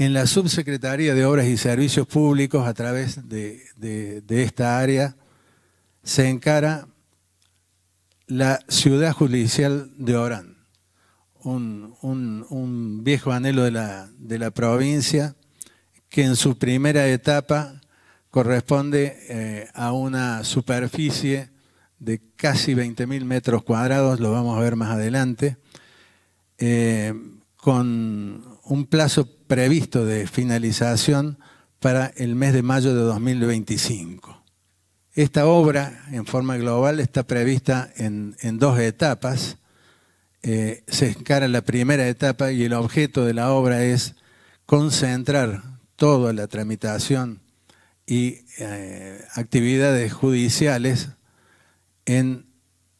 en la Subsecretaría de Obras y Servicios Públicos, a través de, esta área, se encara la ciudad judicial de Orán, un, viejo anhelo de la, provincia que en su primera etapa corresponde eh, a una superficie de casi 20.000 metros cuadrados, lo vamos a ver más adelante, eh, con un plazo previsto de finalización para el mes de mayo de 2025. Esta obra, en forma global, está prevista en, dos etapas. Eh, se encara la primera etapa y el objeto de la obra es concentrar toda la tramitación y eh, actividades judiciales en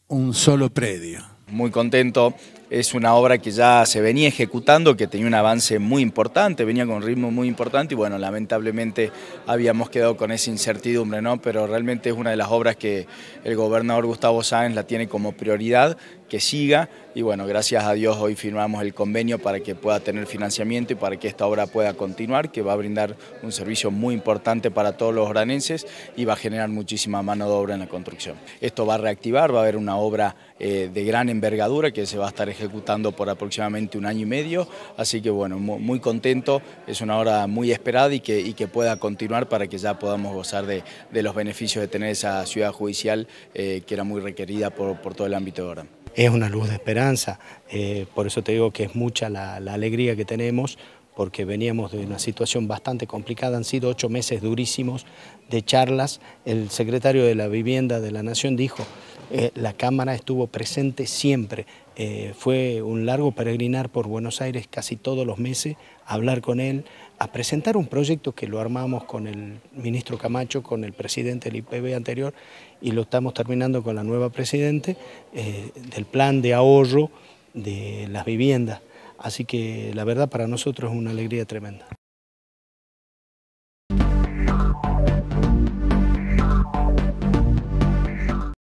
un solo predio. Muy contento es una obra que ya se venía ejecutando, que tenía un avance muy importante, venía con un ritmo muy importante y bueno, lamentablemente habíamos quedado con esa incertidumbre, ¿no? Pero realmente es una de las obras que el gobernador Gustavo Sáenz la tiene como prioridad, que siga y bueno, gracias a Dios hoy firmamos el convenio para que pueda tener financiamiento y para que esta obra pueda continuar, que va a brindar un servicio muy importante para todos los oranenses y va a generar muchísima mano de obra en la construcción. Esto va a reactivar, va a haber una obra eh, de gran envergadura que se va a estar ejecutando ejecutando por aproximadamente un año y medio, así que bueno, muy, contento, es una hora muy esperada y que, pueda continuar para que ya podamos gozar de, los beneficios de tener esa ciudad judicial eh, que era muy requerida por, todo el ámbito de ahora. es una luz de esperanza. Eh, por eso te digo que es mucha la, alegría que tenemos, porque veníamos de una situación bastante complicada. Han sido ocho meses durísimos de charlas. El secretario de la Vivienda de la Nación dijo, eh, la Cámara estuvo presente siempre eh, fue un largo peregrinar por Buenos Aires casi todos los meses, hablar con él, a presentar un proyecto que lo armamos con el ministro Camacho, con el presidente del IPB anterior, y lo estamos terminando con la nueva presidente, eh, del plan de ahorro de las viviendas. Así que la verdad para nosotros es una alegría tremenda.